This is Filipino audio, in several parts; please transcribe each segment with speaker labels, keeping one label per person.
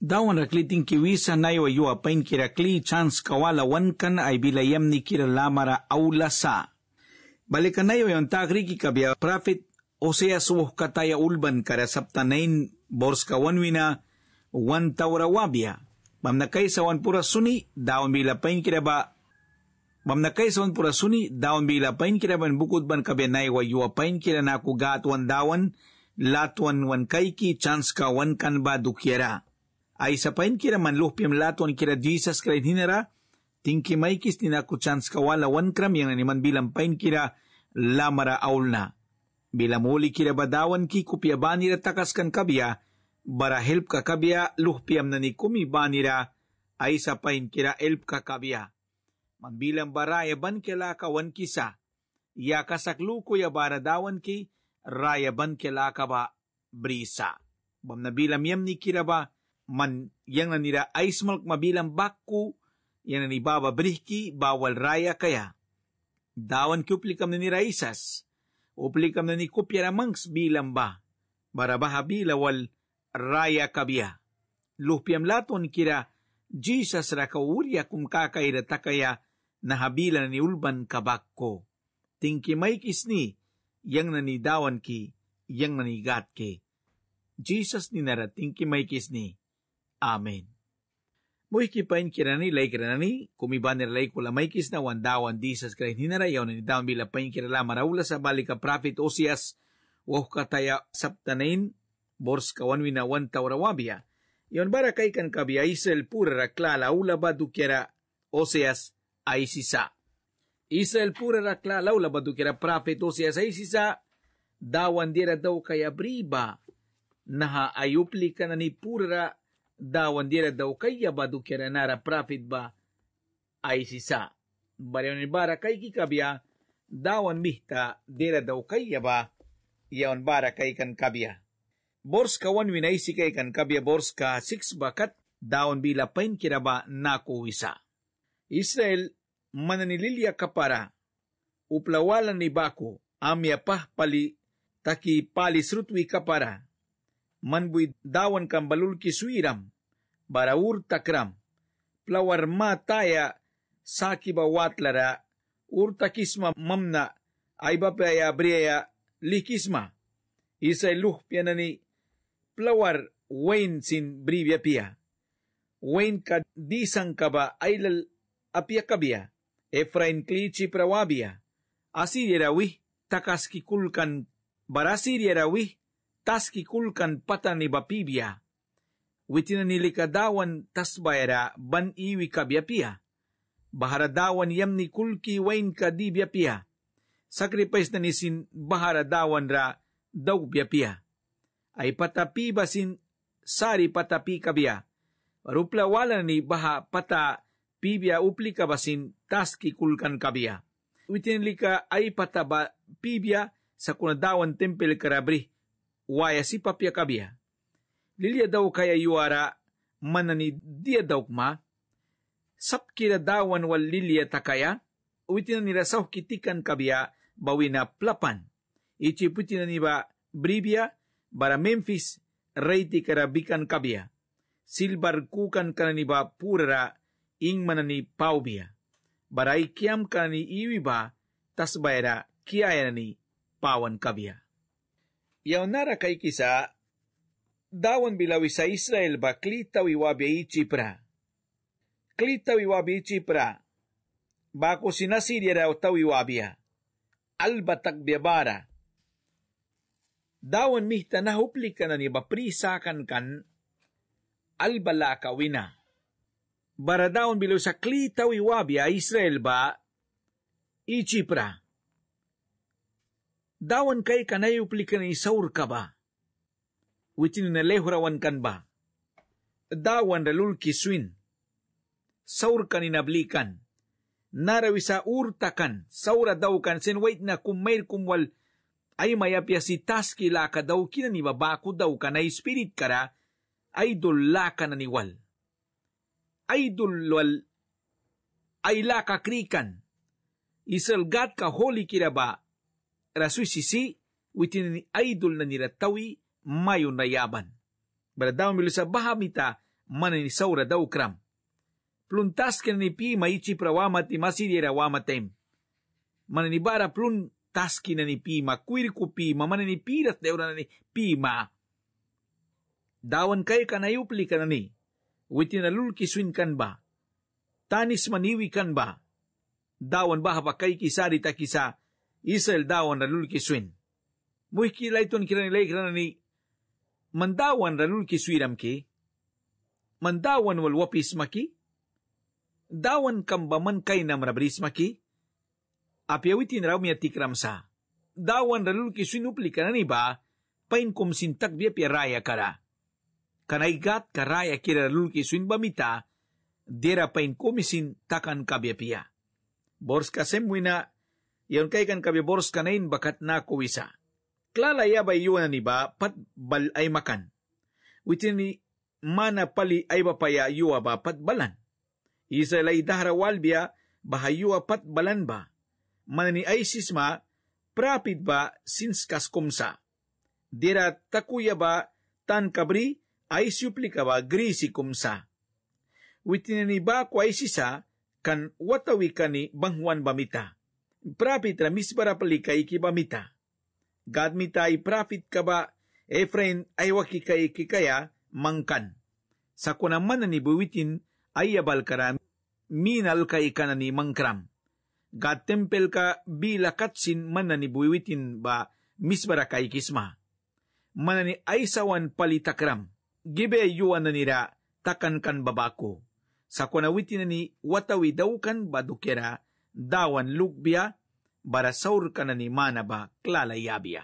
Speaker 1: Dawan raklitin kiwisa nayo ayuapain kirakli chans kawalawankan ay bilayam ni kiralamara sa. Balikan nayo yung tagri kikabya prophet Osea suwah kataya ulban kara saptanain bors kawanwina wan taurawabya. Mamnakay sa wan pura suni pain daon bilapain kiraba Mamnakay sa wan pura suni pain bilapain kiraban bukod ban kabya nayo ayuapain kiranakugat wan dawan latuan wan kaiki chans kawan kan ba dukyera ay sapain kira manlupiam laton kira Jesus Christ hinara, tingki maikis nina kutsans kawala wan kram yang naniman bilang pain kira lamara aulna. Bila muli kira badawan ki kupia banira takas kan kabia, bara help ka kabia luhpiam na ni kumi banira ay sapain kira help ka kabia. Manbilang baraya ban kila kawan kisa, ya kasakluko ya bara dawan ki, raya ban kila ka ba brisa. Bam nabilam yam ni kira ba, man yang nanira aismalk mabilang bakku yan ni Baba Brihki bawal raya kaya. Dawan kuplikam na ni Raisas, uplikam na ni Mangs bilang ba, barabaha bilawal raya kabia. Lupiam laton kira Jesus rakaurya kum kakaira takaya na habila ni ulban kabakko. Tingki may kisni, yang nanidawan ki, yang nanigat ki. Jesus ni narating ki may kisni Amen. Muikipain kirani lay kirani, kumiban nirlay kulamaykis na wandawan di sa krayin hinarayaw down nitaon bilapain kirala maraula sa balika prophet Osias, wah kataya saptanain, bors kawan winawan tawrawabia. Yon bara kay kan kabiyaisel pura rakla laula ba dukera Osias ay sisa. Isel pura klala ula ba dukera prophet Osias ay dawan diera daw kay briba naha ayupli ka ni pura dawandiera dawkaya badukeranara profit ba ay sisa. Barionibara kay kikabya dawan mihta dera dawkaya ba yawan bara kay kan kabya. Bors ka wan winaisi kay kan kabya bors ka six bakat dawan bila pain kiraba nako isa. Israel mananililya ka para uplawalan ni Baku amya pah pali taki srutwi ka para manbuy dawan kambalulki suiram, barawur takram, plawarmataya sakiba watlara, urtakisma mamna, aibapaya briaya likisma, isay luhpianani plawar wain sin brivia pia, wain kadisan kaba ailal apia kabia, Efrain klichi prawabia, asiriarawi takaskikulkan barasiriarawi tas kikulkan pata ni bapibya, witinanilikadawan tas bayra ban iwi kabyapiya, baharadawan yam ni kulki wain kadibyapiya, sacrifice na nisin baharadawan ra daw byapiya, ay patapi basin sari patapi kabya, rupla wala ni baha pata pibya upli kabasin tas kikulkan kabya. Witinlika ay pataba pibya sa kunadawan tempel karabri, si papia kabia. Lilia daw kaya yuara manani dia daukma, sapkira dawan wal lilia takaya, witina nirasaw kitikan kabia bawina plapan. Ichiputina niba bribia bara Memphis reiti bikan kabia. Silbar kukan kananiba purara manani paubia. Bara ikiam kanani iwiba tasbaira kiayanani pawan kabia. yawnara kay kisa, dawon bilawi sa Israel ba klitaw iwabi Chipra. Klita wiwabi Chipra. Bako sinasirya raw taw iwabia. Alba takbiabara. Dawon mihta nahuplik ka na ni baprisakan kan alba lakawina. Bara dawon bilaw sa klitaw iwabia Israel ba Ichipra dawan kay kanay uplikan isaur ka ba? Witin na lehurawan kan ba? Dawan dalul kiswin. Saur kan inablikan. Narawisa urtakan. Saura daw kan sen wait na kumair kumwal ay mayapya si taski laka daw kina ni babaku daw ka na spirit kara ay laka na niwal. Ay dullwal ay laka krikan. Isalgat ka holy kiraba rasu sisi witin ni idol na niratawi mayo na yaban. Baradaw milo sa bahamita mananisaw radaw kram. Pluntas ka ni pi maichi prawamat ti masiri rawamatem. Mananibara pluntas ki na ni pi makwirku pi mamananipirat daw na ni pi ma. Dawan kayo kanayupli ka na ni. Witin nalulkiswin kan ba? Tanis maniwi kan ba? Dawan ba hapakay kisari ta kisa isel dawan ralul kiswin. Muhki laitun kirani lai ni mandawan ralul kiswiram ki, mandawan wal wapis maki, dawan kambaman kainam rabris maki, apiawitin raum ya tikramsa. Dawan ralul kiswin upli ni ba, pain kum sintak bia pia raya kara. Kanaigat karaya kira ralul kiswin bamita, dera pain kumisin takan kabia pia. Borska semwina yon kay kan kabibors kanain bakat na kuwisa. Klalaya ba yun ni ba pat bal ay makan. Witin ni mana pali ay bapaya yuwa ba pat balan. Isa lay daharawal biya bahayuwa pat balan ba. Manani ay sisma prapid ba sinskas kumsa. Dira takuya ba tan kabri ay suplika ba grisi kumsa. Witin ni ba kwa isisa kan watawi ka ni bangwan bamita prapit ಪ್ರಾಪಿತರ ಮಿಸ್ಬರ ಪಲಿಕೈ ಕಿಬಮಿತ gadmitay prapit ka ba, Efrain eh, ay wakikay kikaya mangkan. Sa kunaman na nibuwitin ay yabal karam, minal ka na ni mangkram. God tempel ka bilakatsin man na nibuwitin ba misbara ka ikisma. Manani ay sawan palitakram, gibe yuan na nira takan babako. Sa kunawitin na ni watawi daw kan badukera dawan lugbia, barasaur ka na ni ba klalayabia.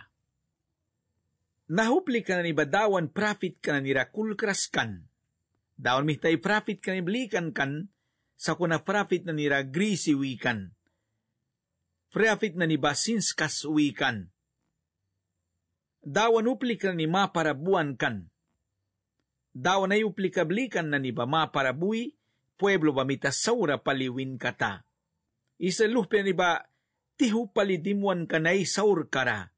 Speaker 1: Nahupli ka na ni badawan profit ka na ni rakul kraskan. Dawan mihtay profit ka na blikan kan, sa kuna profit na ni ragrisi wikan. Profit na ni basinskas wikan. Dawan upli ka na ni maparabuan kan. Dawan ay uplikablikan na ni ba maparabuy, pueblo ba mita saura paliwin kata Isalupen ba tihu palidimuan kanay saur kara.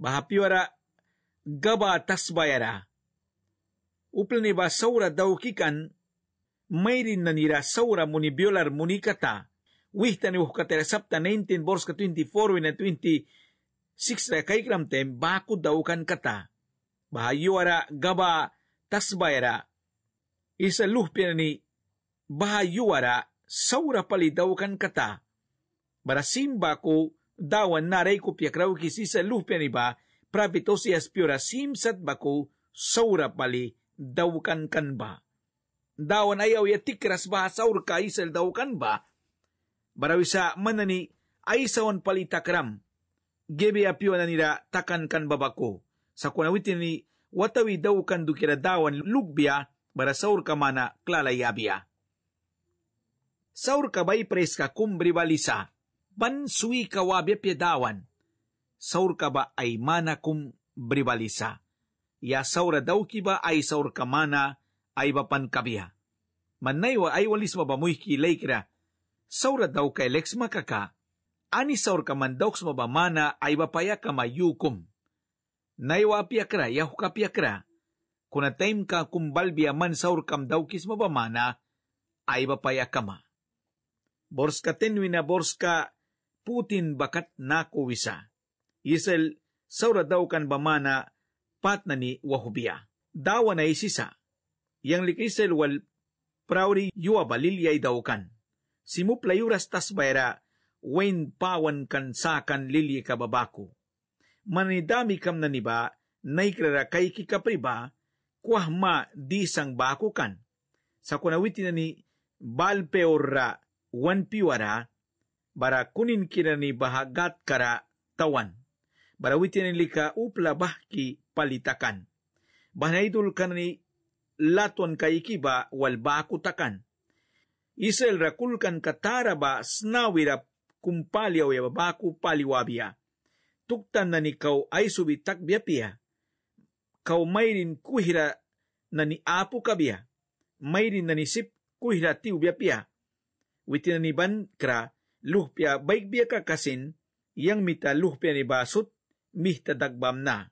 Speaker 1: Bahapyora, gaba tasbayara. Uplan ba saura daukikan, mayrin na nira saura munibiolar munikata. Wihtan iuhkatera sapta 19 bors ka 24 na 26 na kaikramtem baku daukan kata. Bahayuara gaba tasbayara. Isa luhpyan ni bahayuara saura palidawkan kata, ko dawan naray ko piakraw kisi sa lupen iba, prabito si aspiora simsat baku saura pali dawkan kan ba. Dawan ayaw ya tikras ba saur ka isal dawkan ba? Barawisa manani ay sawan pali takram. Gebe apyo na nira takan kan babako. Sa kunawitin ni watawi dawkan dukira dawan lugbia bara saur kamana klalayabia saur kabay preska kumbri balisa, bansui kawabe piedawan, saur kaba ay mana kum bribalisa. Ya saura daw kiba ay saur kamana ay bapan kabiya. Manaywa ay walis mabamuy kilaykra, saura daw kay lex makaka, ani saur kamandaw mabamana ay bapaya kamayukum. Naywa piakra, yahuka piakra, kunataim ka kumbalbiya man saur kamdaw kis mabamana ay bapaya kama borska borskaten wina borska Putin bakat naku wisa. Isel sauradaw kan bamana patna ni wahubiya. Dawa na isisa. Yang likisel wal prauri yuwa balilyay daw kan. Simuplayuras tas bayra wain pawan kan sakan lilye kababaku. Manidami kam na niba naikrara kay kikapriba kuah ma di sang kan. Sa kunawitin na ni balpeor ra wan piwara bara kunin ni bahagat kara tawan. Bara witin lika upla bahki palitakan. Bahna idul kanani laton kaikiba wal baku takan, Isel rakulkan kataraba snawira kumpaliaw ya baku paliwabia. Tuktan nani kau aisubi subitak biapia. Kau mairin kuhira nani apu kabia. mairin na ni sip kuhira tiu biapia witina ni ban kra luhpia baik bia ka kasin yang mita luhpia ni basut mihta dagbam na.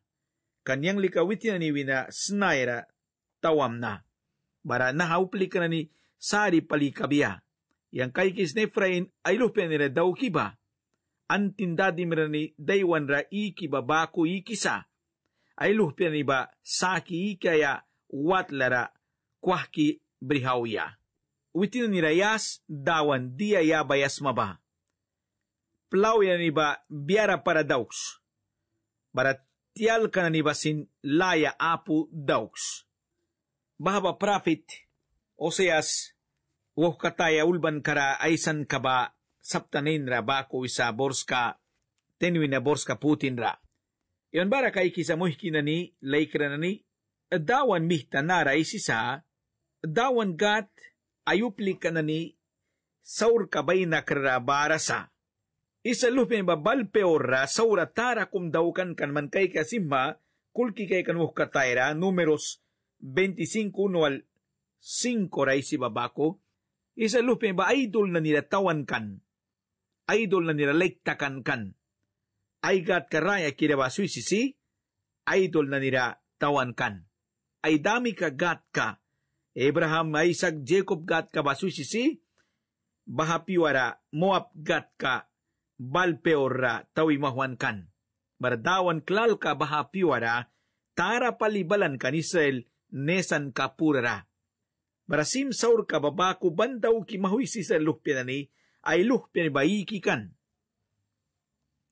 Speaker 1: Kanyang lika ni wina snaira tawam na. Bara nahaupli ka na ni sari palikabia. Yang kaikis ni Efrain ay luhpia ni daw kiba. Antindadi mira ni daywan ra iki babaku ikisa. Ay luhpia ni ba saki ikaya watlara kwahki brihawya. Witino nirayas dawan diaya bayas maba. Plawya ni ba biara para dauks. Barat tial ka ni basin laya apu dauks. Bahaba prophet Oseas woh kataya ulban kara aisan kaba saptanin ra ko isa borska tenwi na borska putin ra. Yon bara kay kisa muhkina ni laikra na ni dawan mihta nara isisa dawan gat saur ayuplikkanani saurkabaynakra barasa. Isalupen babal peorra sauratara kumdaukan kanman kay kasimma kulki kay kanuhkatayra números 25.1 al 5 ray si babako. Isalupen ba idol na nilatawan kan. Idol na nilalektakan kan. Aigat karaya kirabasuy sisi. Idol na nira tawan kan. Ay dami kagat ka. Abraham, Isaac, Jacob gat ka basusisi, bahapiwara, moab gat ka, balpeora, tawi mahuan kan. Maradawan klal ka bahapiwara, tara palibalan kan Israel, nesan kapurara. Barasim saur ka babaku bandaw ki mahui si sa luhpinani, ay luhpinani kan.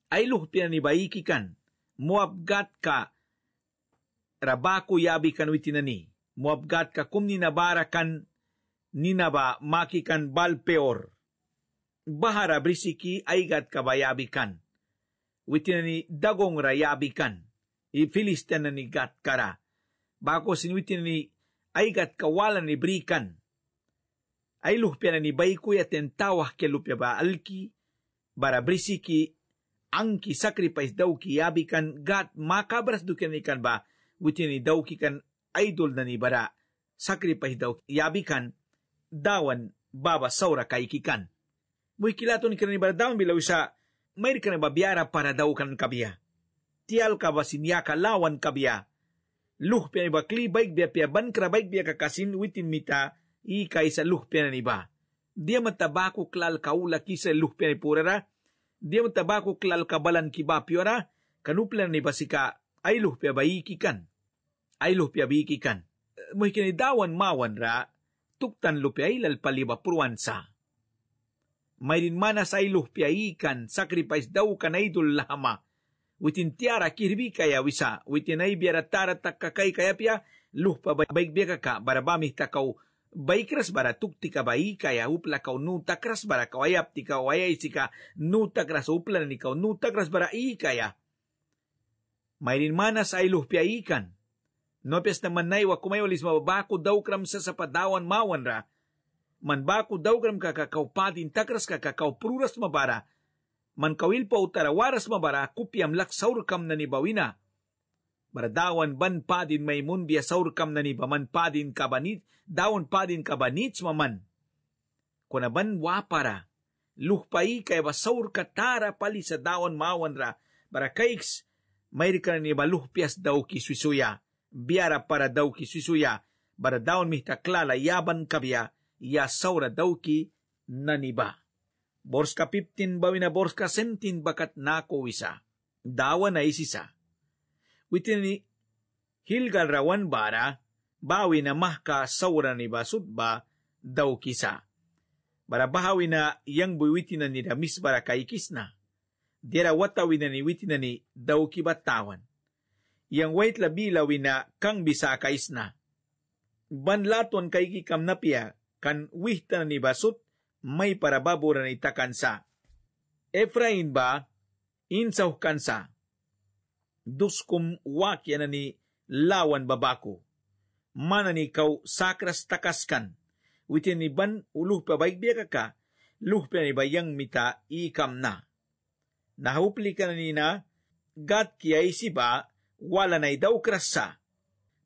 Speaker 1: Ay luhpinani baiki kan, moapgat ka, rabako yabi kanwitinani muabgat ka kum ninabarakan ninaba makikan bal peor. Bahara brisiki aigat kabayabikan. Witinani dagong rayabikan. I ni gat kara. Bakosin witinani aigat kawalan ibrikan. Ay luhpianani baiku ya tentawah ke lupya ba alki. Bara brisiki angki sacrifice dauki yabikan gat makabras dukenikan ba. Witini daukikan idol na ni bara, sacrifice daw yabikan, dawan baba saura kaikikan. Muhikilaton ka ni bara dawan bilaw sa, may ka na para daw kan kabiya. Tial ka ba sinya kalawan kabiya? Luh piya ni ba klibaig biya piya ban krabaig biya kakasin witin mita, ikay sa luh piya ni ba. Diya matabako klal kaula kisa luh piya ni purara, diya matabako klal kabalan kibapyora, kanuplan ni basika ay luh piya baikikan ay lupi abikikan. May kinidawan mawan ra, tuktan lupi ilal paliba purwansa. May din manas ay lupi ikan, sacrifice daw ka na idol lahama. Witin tiara kirbi kaya wisa, witin ay biyara tara takakay kaya pia, lupa baikbeka ka, barabami takaw, baikras bara tukti ka bai kaya upla kau kras bara kawayap ti kawayay nuta kras upla ni kau kras bara i kaya. Mayrin manas ay lupi ikan, Nopes na manay wa kumayolis mababaku daw kram sa sa padawan mawan ra. Manbaku daw kram kakakaupadin takras kakakaupruras mabara. Mankawil pa utarawaras mabara kupiam laksaur kam na nibawina. Baradawan ban padin may munbiya saurkam kam na nibaman padin kabanit, dawan padin kabanit maman. Kuna ban wapara, luhpai kay basaur katara pali sa dawan mawan ra. Barakaiks, may ka ni baluhpias daw kiswisuya biara para dauki susuya bara daun mihta klala yaban kabya ya saura dauki naniba. Borska ka 15 bawin na 17 bakat nako isa. Dawa na isisa. Witini ni hilgal rawan bara bawi na mahka saura ni basud ba daw kisa. Bara bahawi na yang buwitin na ni ramis bara kaikis na. Dira watawi na ni witin na ni daw kibatawan yang wait labi lawina kang bisaka isna. Banlaton kay gikam napia kan wihta ni basut may parababuran ita takansa. Efrain ba insaw kansa. Duskum wakya na ni lawan babako. Mana ni kau sakras takaskan. Witin ni ban uluh pa baik ka luhpa ni bayang mita ikam na. Nahupli ka na nina gat kiya isiba wala na idaw krasa.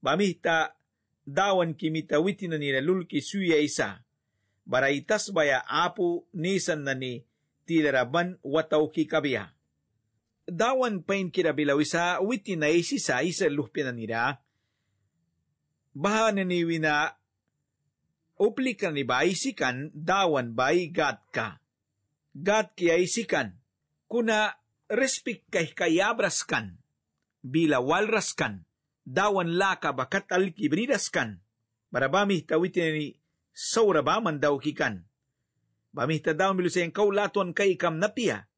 Speaker 1: Bamita, dawan kimita tawitin na nila lulki suya isa. Baraitas baya apu nisan na ni tilaraban wataw ki kabiya. Dawan pain kirabilaw isa witin na isisa isa luhpin na nila. Baha naniwi na upli ni ba isikan dawan bay gat ka. Gat ki isikan kuna respect kay kayabras kan bila walraskan, dawan laka bakat alkibraskan, barabami tawitinani saurabaman daukikan. Bamih tadaw milusay ang kaulaton kay ikam napia.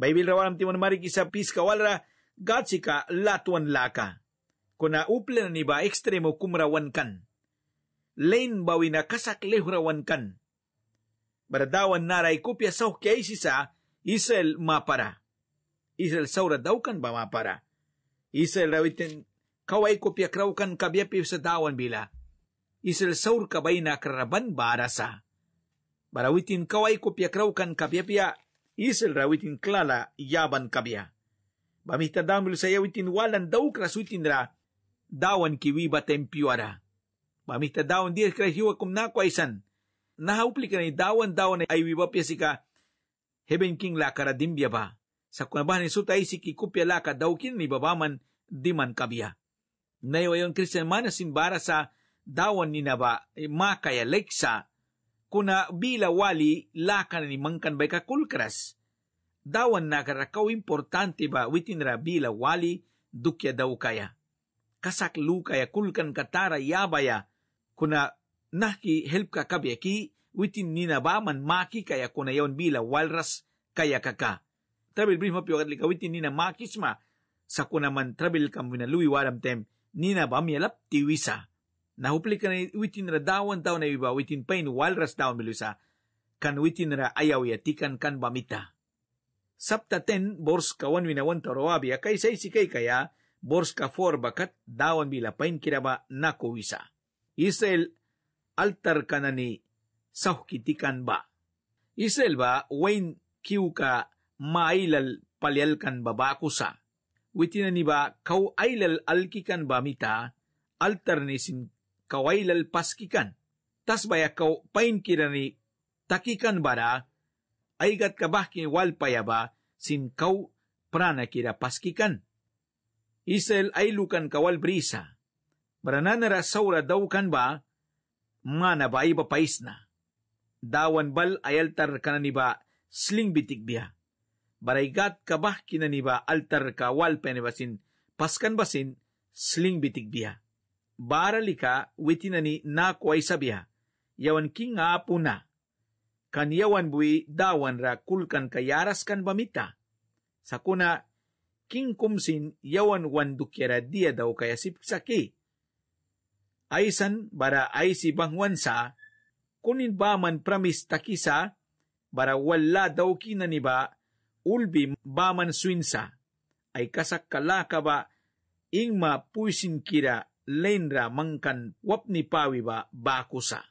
Speaker 1: Bible rawalam timon marik isa pis kawalra gatsika latuan laka. Kuna uplen ni ba ekstremo kumrawan kan. Lain bawi na kasak lehurawan kan. Baradawan naray kopya sa kay sisa isel mapara. Isel saura daw kan ba mapara. Isel rawitin kaway ko piakraukan kabya piusatawan bila. Isel saur kabay na karaban barasa. Barawitin kaway ko piakraukan kabia pia. Isel rawitin klala yaban kabia. Bamita damil sayawitin walan daw krasutin ra. Dawan kiwiba tempiwara. Bamita dawan dir krahiwa kumnako aisan. Nahaupli ka ni dawan dawan ay wiba piasika. Heaven King la karadimbya ba? sakulaban isutai siki kupiala ka daukin ni babaman di man kabiya. Nayo ayon Christian man simbara sa dawan ni naba eh, makaya leksa kuna bila wali lakan ni mangkan bay kakulkras. Dawan na karakaw importante ba witin ra bila wali dukya daw kaya. Kasaklu kaya kulkan katara yabaya kuna nahki help ka ki witin ninabaman maki kaya kuna yon bila walras kaya kaka trabil brief mapiwakat likawitin nina makisma sa kunaman trabil kamuna luwiwaram tem nina bamialap tiwisa. Nahupli ka na witin ra dawan daw na iba witin pain walras daw milusa kan witin ra ayaw yatikan kan bamita. Sapta 10 bors kawan winawan taroabi akay say sikay kaya bors ka 4 bakat dawan bila pain kiraba nakuwisa. Israel altar kanani na ni sahukitikan ba. Israel ba wain kiw ka mailal palyalkan babakusa. Witina niba kau ailal alkikan bamita alternisin kawailal paskikan. Tas baya kau pain kirani takikan bara aigat kabahki walpayaba sin kau prana kira paskikan. Isel ailukan kawal brisa. Brananara saura daukan ba mana ba iba paisna. Dawan bal ayaltar kananiba sling bitik biya. baraygat kabah kinaniba altar ka walpene basin paskan basin sling bitig biya. Baralika witinani na kuwaisa biha. Yawan king puna. Kan yawan bui dawan ra kulkan kayaraskan pamita. bamita. Sakuna king kumsin yawan wandukera dia daw kaya sipsaki. Aisan bara aisi si bangwansa kunin ba man pramis takisa bara wala daw kinaniba ulbi baman swinsa, ay kasakkala ka ba ing mapuisin kira lenra mangkan wapni pawi ba bakusa.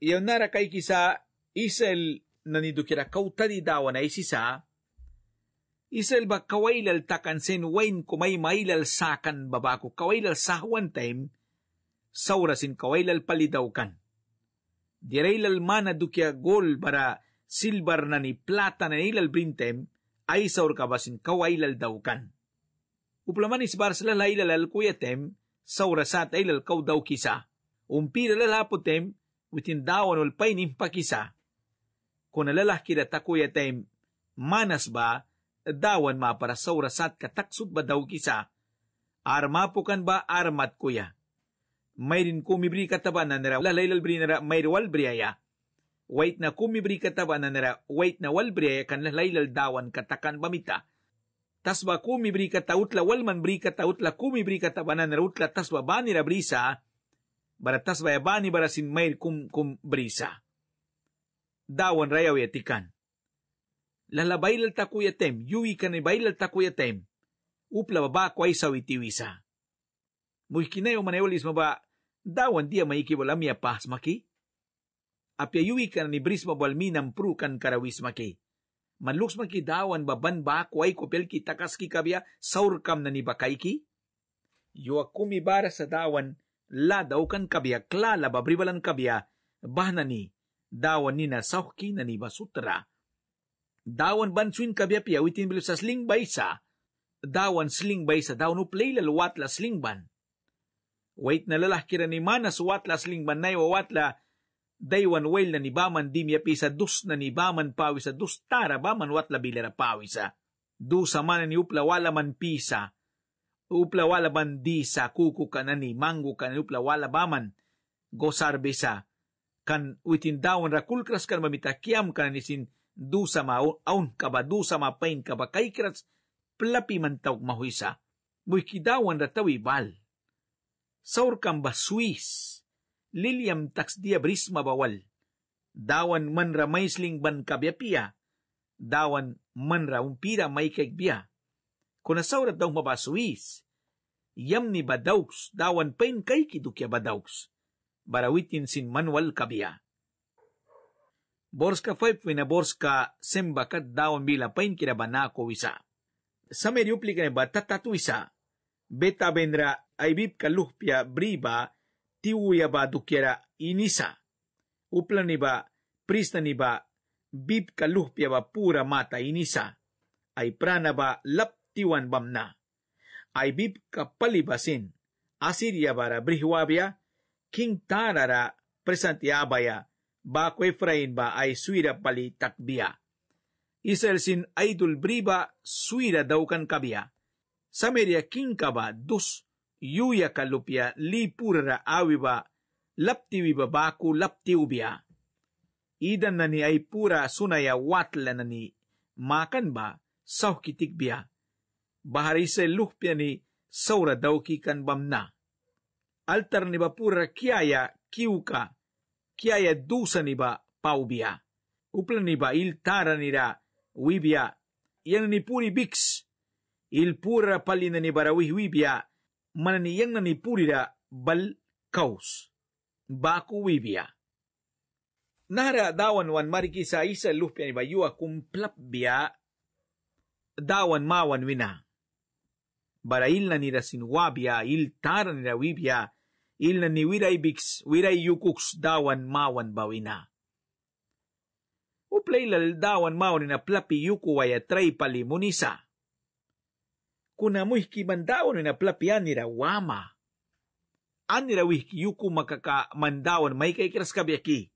Speaker 1: Iyon nara kay kisa isel nanidukira kautadi dawa na isisa, isel ba kawailal takan sen wain kumay mailal sakan babako kawailal sahwan time, saurasin kawailal palidawkan. Dirailal mana dukya gol para silbar na ni plata na nilalintem ay saur kabasin kaway laldaw Uplaman is barsla lay lalal kuyatem saurasat ay lalkaw daw kisa. Umpira lalapotem witin dawan ulpay nimpakisa. Kung nalalaki rata kuyatem manas ba dawan mapara saurasat kataksud ba daw kisa. Armapukan ba armat kuya? May rin kumibri katabanan nara lalay lalbri nara may wait na kumibri kataba na nara wait na walbre kan laylal dawan katakan bamita. Taswa kumibri katautla walman bri katautla kumibri kataba na narutla taswa bani ra brisa baratas ba bani barasin mail kum kum brisa. Dawan rayaw yatikan. Lalabaylal takuyatem, yui kanibaylal takuyatem, upla baba kway sawitiwisa. Muhkinayo manayolis ba, dawan dia maikibolamia pas maki? apyayuwi kan ni brisma balmi ng prukan karawis maki. Manluks maki dawan baban ba kuay kupel ki takas ki kabya saurkam na ni bakay ki? Yo kumibara sa dawan ladaw kan kabya klala babribalan kabya bahna ni dawan ni na sauki na ni basutra. Dawan bansuin kabya piyawitin bilo sa slingbay sa dawan slingbay sa dawan uplay lalwat la slingban. Wait na lalahkira ni manas watla slingban na iwawatla daywan wail na nibaman dimya pisa dus na nibaman pawi sa dus tara ba manwat labilera pawi sa. Dusa ni upla wala man pisa. Upla wala man di kuku ka na ni mango ka na upla wala ba man. Gosar bisa. Kan witindawan rakulkras kan mamitakiam ka na nisin dusa maun aun kaba dusa mapain kaba kaikras plapi man taog mahuisa. Muikidawan ratawi bal. Saur kamba Swiss Liliam taksdia brisma bawal. Dawan man ra maisling ban kabyapia. Dawan man ra umpira may kuna saura daw mabasuis. Yam ni badawks dawan pain kay kidukya badawks. Barawitin sin manwal kabia. Borska five wina borska sembakat dawan bila pain kinabanako wisa. Sa meryupli ka ba tatatwisa. Beta benra ay bib kaluhpia briba tiuyaba dukera inisa. Uplaniba, ba, bib kaluhpiaba pura mata inisa. Ay ba laptiwan bamna. Ay bib kapalibasin. Asiria bara brihwabya, king tarara presantiabaya, bako Efrain ba ay suira pali takbiya. Isel sin idol briba suira daukan kabia. Samaria king kaba dus ಯು ಕ ಲಪ್ಯಾ ಆವಿ ಲಪ್ತೀವಿ ಉದನ್ನಿ ಐ ಪೂರ ಸುನ ಯಾ ವಾಟ್ಲನಿ ಮಾ ಕನ್ಬ ಸೌಕಿಕ್ ಬಹರೀಸು ನಿ ಸೌರ ದೌಕಿ ಕನ್ ಬಮ ಅಲ್ತರೀರ ಕಿಯಾ ಕ್ಯೂ ಕೂಸ ನಿಪ್ಲ ನಿಭಾ ಇಲ್ ತನಿರ ಉಕ್ಸ್ ಇಲ್ ಪುರರ ಪಲಿನ ನಿಬರ ವಿಬಿಯಾ mananiyang nanipulira balkaus bakuvivia Nara dawan wan mariki sa isa lupya ni bayua kumplapbia dawan mawan wina barail na nira sinwabia il tara nira wibia il na ni wiray wiray yukuks dawan mawan bawina uplay lal dawan mawan na plapi yuku waya tray palimunisa kunamuhki mandawan winaplapi wama. Anira wihki yuku makaka mandawan maikay kraskabi aquí.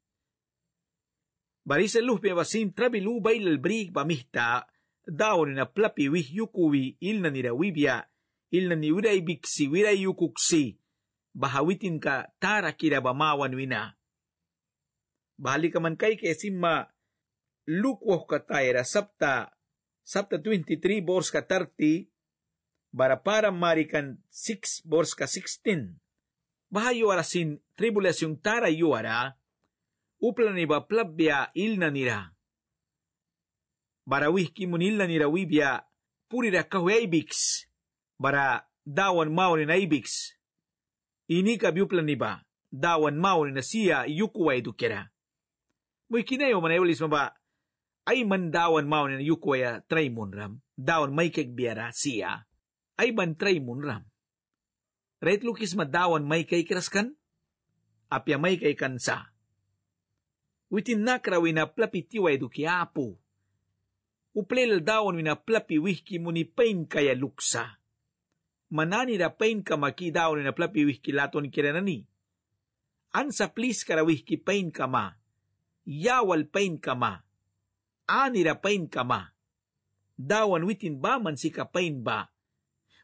Speaker 1: Barisa luhpi basim trabilu bail el brig bamista dawan winaplapi wih yukuwi ilna nirawibya ilna niuray biksi wiray yukuksi bahawitin ka tara kirabamawan wina. Bahali ka man kay kesimma lukwoh ka tayra sapta sapta 23 bors ka 30 barapara marikan 6 borska 16. Bahayu arasin tribulasyong tara yuara, upla ni baplabya ilna nira. Barawih kimun ilna nira wibya purira kahu aibix, bara dawan mauni na aibix. Inika biupla ni ba, dawan mauni na siya yukuwa edukera. Muikinayo manayolis maba, ay mandawan mauni na yukuwa ya traimun ram, dawan maikek biara siya ay bantray munram. Right lukis madawan may kay kiraskan? Apya may kay kansa. Witin nakrawi na plapitiway do kiapo. Uplel dawan wina plapiwih muni pain kaya luksa. Manani da pain kamaki dawan wina plapi ki laton kirenani. Ansa plis karawih ki pain kama. Yawal pain kama. Anira pain kama. Dawan witin ba man si kapain ba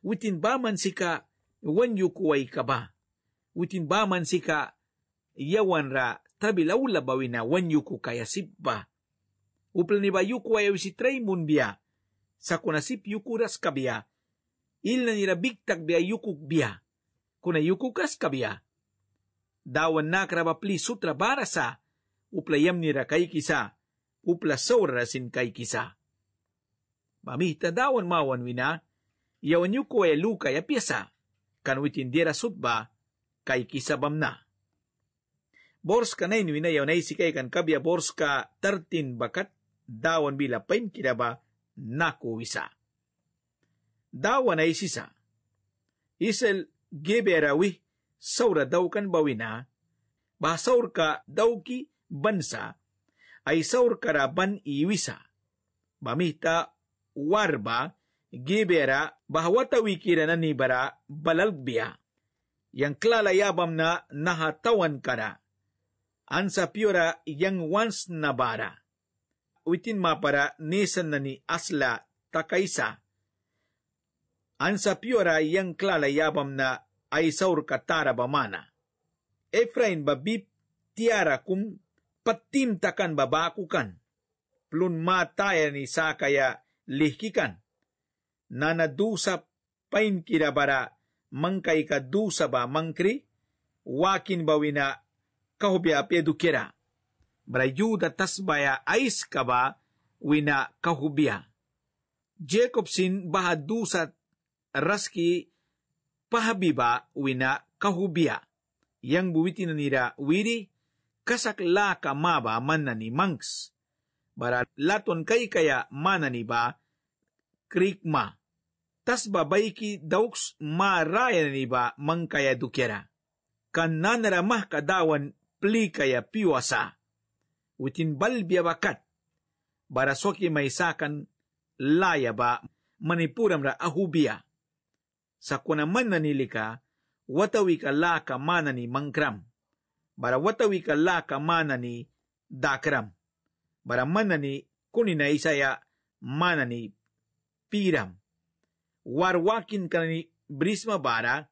Speaker 1: witin ba man sika wanyu kuway ka ba? Witin ba man sika yawan ra tabilaw labawi na wanyu ku kayasip ba? Uplan ni ba yuku ayaw si Traymon biya? Sa kunasip yuku ras ka biya? Ilan nila bigtag biya yuku biya? Kuna yuku kas ka biya? Dawan na pli sutra bara sa uplayam nira kay kisa upla saurasin kay kisa. Mamita dawan mawan wina, yawanyu elu ya piyasa, kan indira sutba, kay kisabam na. Bors ka na inuinayaw na isikay kan kabya bors ka 13 bakat, dawan bila pain kinaba nakuwisa. Dawan ay sisa. Isel geberawi saura daw kan bawina, basaur ka daw ki bansa, ay saur karaban iwisa. Bamita warba gibera bahwata tawikira ni bara balalbia yang klala yabamna nahatawan kara ansa piora yang wans nabara witin mapara nisan nani asla takaisa ansa piora yang klala yabamna aisaur katara bamana Efrain babib tiara kum patim takan babakukan plun mataya sakaya lihkikan nanadusa painkira bara mangkaika dusa ba mangkri wakin bawina kahubya pedukera brayuda tasbaya ais kaba wina kahubya Jacobsin bahadusa raski pahabiba wina kahubya yang buwitin nira wiri kasakla ka maba manani manks bara laton kay kaya manani ba Tas крикма. Тасба байки даугс мараяниба манкая дукера. Каннанарамах кадаwan плекая piwasa. Уtin balbia bakat. Barasoki maisakan layaba manipuramra ahubia. Sa kunaman nanilika, watawi ka la kamana ni mangkram. Bara watawi ka la kamana ni dakram. Bara ni kunina isaya manani piram. Warwakin kanani brisma bara,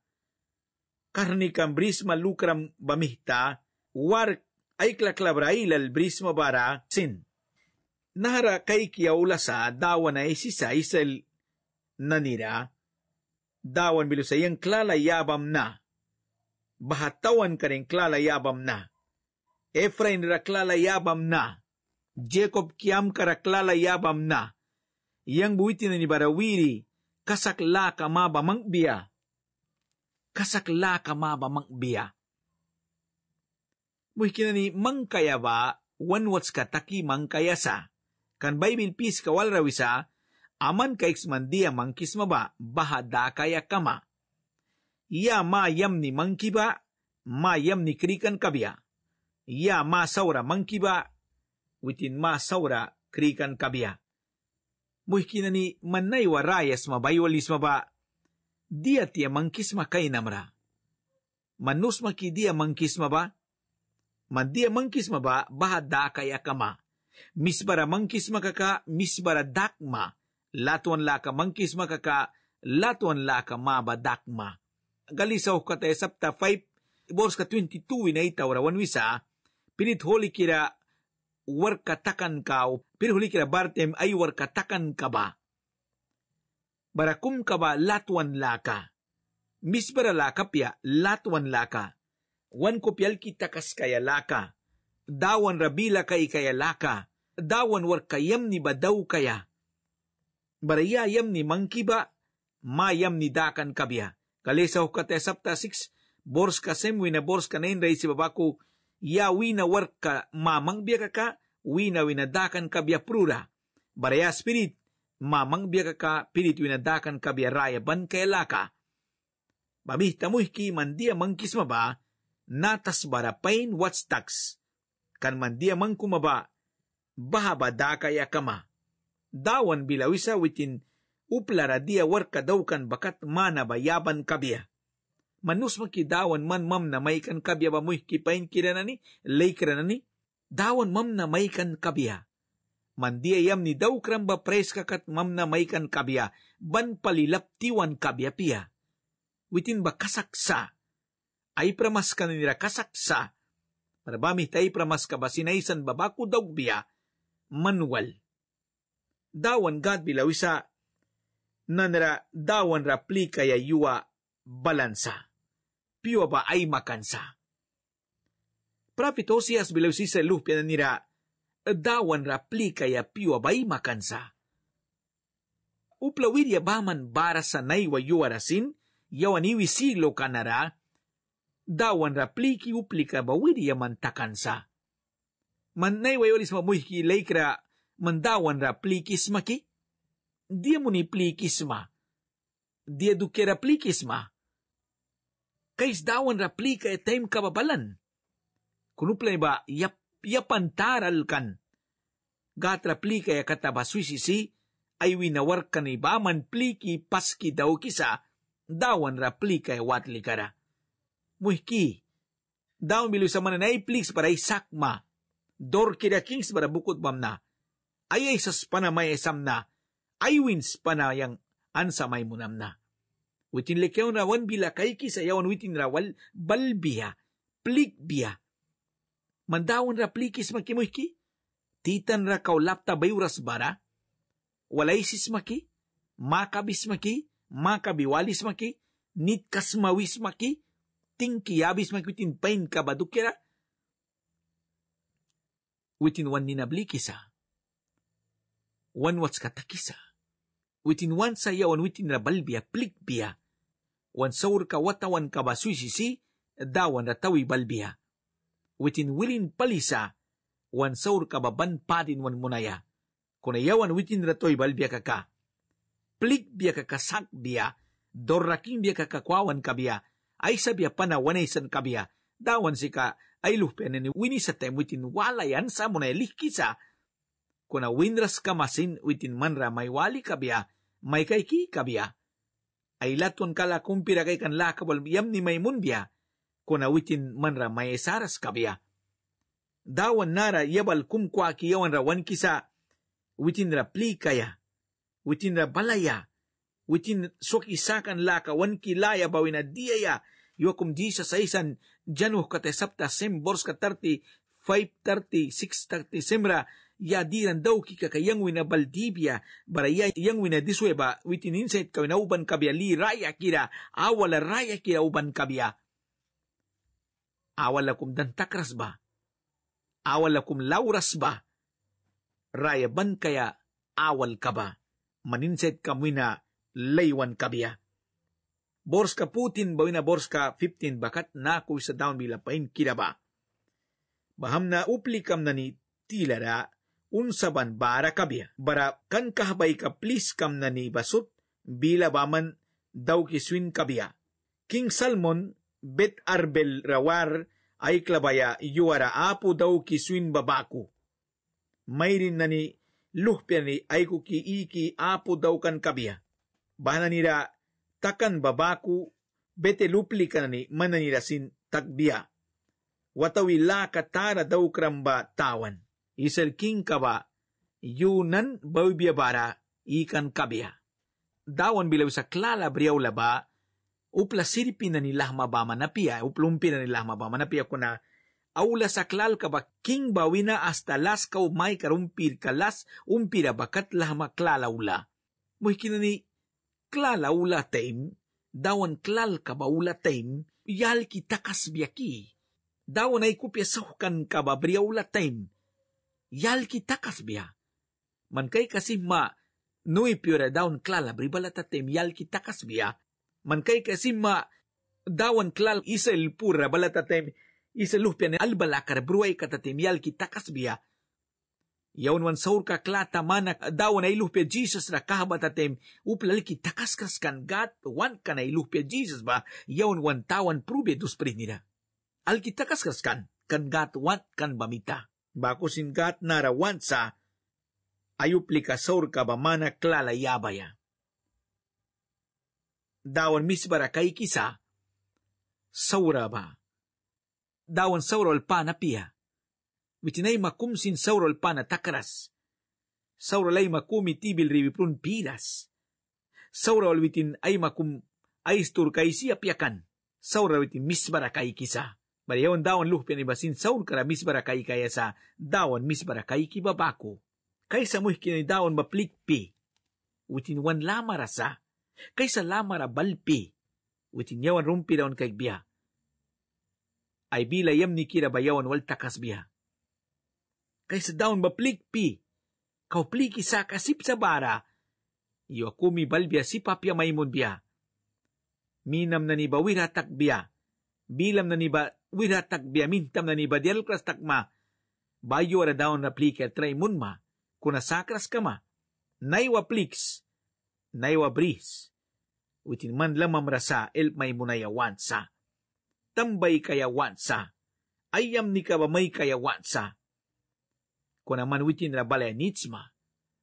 Speaker 1: karni kan brisma lukram bamihta, war aiklaklabrailal brisma bara sin. Nahara kaikia ulasa dawan ay sisa isal nanira, dawan bilusayang klalayabam na, bahatawan ka rin klalayabam na, Efrain ra klalayabam na, Jacob kiam ka ra klalayabam na, yang buitin ni barawiri kasak la kama ba bia kasak la kama ba bia muhikina ni mangkaya ba wan wats kataki mangkaya sa kan bible pis kawal rawisa aman kaiks mandia mangkis maba baha dakaya kama ya ma yamni mangkiba ma yamni krikan kabia ya ma saura mangkiba witin ma saura krikan kabia muhikinani manay warayas mabaywalis maba, dia tiya mangkis makay namra. Manus maki dia mangkis maba, man dia mangkis maba, bahada kaya kama. Misbara mangkis makaka, misbara dakma, latuan laka mangkis makaka, latuan laka maba dakma. Galisaw ka tayo sapta 5, ibors ka 22 na itawrawan wisa, holy kira warkatakankaw, pero hulikira bartem ay warkatakan ka ba? Barakum ka ba latuan laka? Misbara laka pia latuan laka. Wan kopial kita kaskaya laka. Dawan rabila kay kaya laka. Dawan warkayam ni badaw kaya. Barayayam ni mangkiba, mayam ni dakan kabya. Kalesaw ka te sabta 6, bors ka semwi na bors ka na inray si babaku yawina warka mamang biya kaka, wina winadakan ka biya prura. Baraya spirit, mamang biya kaka, pirit winadakan ka biya rayaban kay laka. Babihta mo hiki mandia mangkis maba, natas bara pain what's tax. Kan mandia mang kumaba, bahabada kaya kama. Dawan bilawisa witin uplara dia warka daw bakat mana bayaban kabia manus ki dawan man mam na may kan kabya ba muy kipain kiranani, ni, dawan mam na may kan kabya. Mandiyayam ni dawkram ba preska kat mam na may kan kabya, ban palilaptiwan kabya piya. Witin ba kasaksa, ay pramas ka nira kasaksa, marabami tay pramas ka ba sinaisan babaku daw biya, manual. Dawan God bilawisa, nira dawan rapli ya yuwa balansa piwa ba baai makansa. Prapitosias bilawsisa lupia ano na nira dawan rapli kaya piwa ba bay makansa. Uplawid yabaman bara sa naiwayo arasin, yawaniwi siglo kanara, dawan rapliki uplika bawid man takansa. Man naiwayolis mamuhki laikra mandawan raplikis maki? Di mo ni plikis ma. Di edukera plikis ma. Kays dawan raplika etayim kababalan. Kunuplay ba yap, yapantaral kan. Gat raplika yakatabasuisisi e ay winawar ka ni baman pliki paski daw kisa dawan raplika e watli kara. Muhki, daw milu sa mananay pliks para isakma. Dor kira kings para bukod mamna. Ay ay sas panamay esam na. Ay wins panayang ansamay munam na. Witin lekeun rawan bila kai ki yawan witin rawal bal biha. Plik biha. Mandawan ra plikis maki muiki. Titan ra kau lapta bayuras bara. Walaisis maki. Makabis maki. Makabiwalis maki. Nit kasmawis maki. Tingki abis maki witin pain kabadukera. Witin wan ninablikisa. Wan watskatakisa. Witin wan yawan witin ra balbia plik biha wan sawr ka watawan ka basuisisi, dawan ratawi balbiha. Witin wilin palisa, wan sawr ka baban padin wan munaya. yawan witin ratoy balbiya kaka. ka. Plik biya ka kasak biya, doraking biya ka kakwawan ka biya, ay sabiya panawanaysan ka biya, dawan si ka ay lupenin ni wini sa tem witin walayan sa munay likisa. Kuna winras kamasin witin manra may wali ka biya, may kaiki ka biya ay laton kala kumpira kay kan lakabal yam ni Maymun biya, kunawitin man ra may saras kabya. Dawan nara yabal kumkwa kiyawan ra wan kisa, witin ra plikaya, witin ra balaya, witin sok isakan laka, wan kilaya bawin na diyaya, yuakum di sa saisan, januh kate sapta sembors katarti, 5.30, 6.30, semra, yadiran daw kikakayang wina Baldivia, baraya yang wina Disueba, witininsait kawina uban kabya li raya kira, awala raya kira uban kabia. Awala kum dantakras ba? Awala kum lauras ba? Raya ban kaya awal ka ba? Maninsait kamwina laywan kabia. Borska Putin bawina Borska 15 bakat na kuy sa down bila pain kira ba? Baham na uplikam na ni tilara unsaban bara kabia. Bara kan kahabay ka please kam na ni basot, bila baman daw kiswin kabia. King Salmon, bet arbel rawar, ay klabaya yuara apo daw kiswin babaku. May rin na ni luhpya ni ay kukiiki apo daw kan kabia. Bana nira takan babaku, betelupli ka na ni mananirasin tagbia. Watawila katara daw kramba tawan iserkingkaba yunan baubyabara ikan kabia. Dawon bilaw sa klala briyaw laba upla sirpi na nilah mabama na piya, uplumpi na nilah mabama na piya kuna aula sa klal kaba king bawina hasta las kaw may karumpir kalas umpira bakat lahma klalaula. Mo'y kinani klalaula taim, dawan klal kabaula taim, yal kita kasbiyaki. Dawan ay kupya sahukan kababriyaula taim, yal ki takas biya. Man kay kasi ma nui piura daun klala bribala tatem yal ki takas biya. Man kay kasi ma daun klal isa il pura balata tem isa luhpian albalakar bruay katatem yal ki takas biya. Yaun wan saur ka klata mana daun ay luhpia Jesus ra tem uplal ki kas kan gat wan kan ay luhpia Jesus ba yaun wan tawan prube dus prinira. Al ki kan kan gat wan kan bamita. bakusingat narawansa ayuplikasor kabamana klalayabaya. Dawan misbara kay kisa, saura ba? Dawan saurol pa na piya. Witinay makumsin saurol pa na takras. Saurolay makumi tibil ribiprun piras. Saurol witin ay makum ay istur kay siya piyakan. Saurol witin misbara kay kisa. Bari yawan dawon luhpian basin saun kara misbara kai kaya sa dawon misbara kai kibabako. Kaysa mo kinay dawon maplikpi. Utin wan lama rasa. Kaysa lamara balpi. Utin yawan rumpi daon kay biya. Ay bila yam ni kira bayawan wal takas biya. Kaysa dawon maplikpi. Kau pliki sa kasip sa bara. Iyo akumi balbya si papya maimun biya minam na ni bawira takbiya, bilam na ni ba tak biamintam na ni Badiel kras takma, bayo ara daw na plika traimun ma, kuna sakras kama, naiwa pliks, naiwa bris, witin man lamam rasa el may munayawan sa, tambay kaya wansa. ayam ni kabamay kaya wansa. kuna man witin na balanitsma,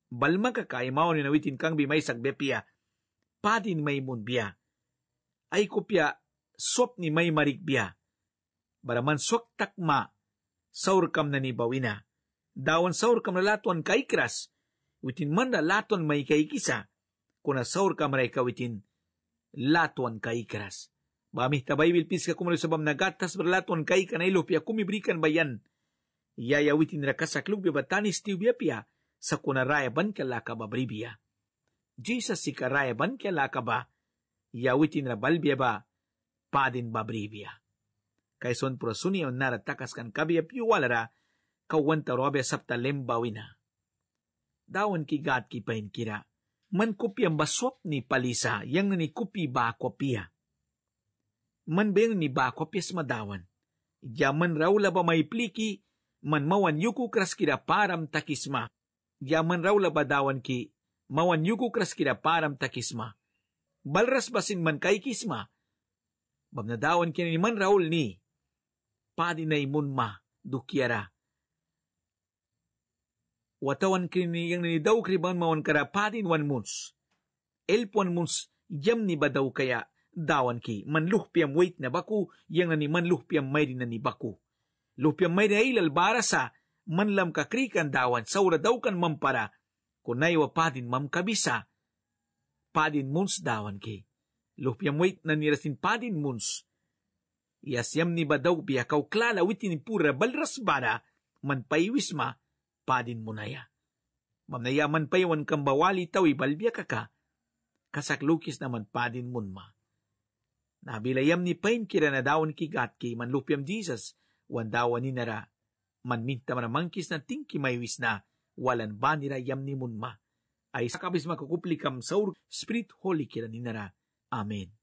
Speaker 1: balma ka kaimaw na witin kang bimay sagbepia, padin may munbia, ay kopya sop ni may marigbia, baraman sok takma saurkam na nibawina. Dawan saurkam na latuan kaikras, witin man na latuan may kaikisa, kuna saurkam ray kawitin latuan kaikras. Bami ta Bible piska kumulo sa bamnagatas berlatuan kai kanay lupya kumibrikan bayan. Yayawitin ra kasaklog batanis ti pia sa kuna kunarayaban ka lakaba bribia. Jesus si karayaban ka lakaba, yawitin ra balbya ba, padin babribia. ಕೈ ಸೋನ್ಪುರ ಸುನಿಯೊನ್ನಾರ ತಕಸ್ಕನ್ ಕಬಿಯ ಪಿಯುವಾಲರ kawanta ರೋಬೆ ಸಪ್ತ ಲೆಂಬಾವಿನ dawan ki gat ki pain kira. Man kupi ang baswap ni palisa, yang nani kupi ba kopia. Man beng ni ba kopis madawan. Yaman raw laba may pliki, man mawan yuku kras kira param takisma. Yaman raw laba dawan ki, mawan yuku kras kira param takisma. Balras basin man kay kisma. Babnadawan kini man raul ni, padinay munma dukyara. Watawan kini yang ni daw kriban mawan kara padin wan muns. Elpuan muns yam ni badaw kaya dawan ki manluhpiam wait na baku yang nani manluhpiam mayri na ni baku. Luhpiam mayri ay lalbara sa manlam kakrikan dawan saura daw kan mampara kunay wa padin mamkabisa padin muns dawan ki. Luhpiam wait na nirasin padin muns Iasiyam ni badaw biyakaw klalawit ni pura balrasbada man paiwisma padin mo naya. Mamnayaman paywan kang bawali taw ibalbiya ka ka, kasaklukis naman padin mun ma. Nabilayam ni pain kira na dawon kigat ki manlupyam Jesus, wandawan ni nara, manminta manamangkis na tingki maywis na, walan ba nira yam ni mun ma. Ay sakabis makakuplikam saur, spirit holy kira ni nara. Amen.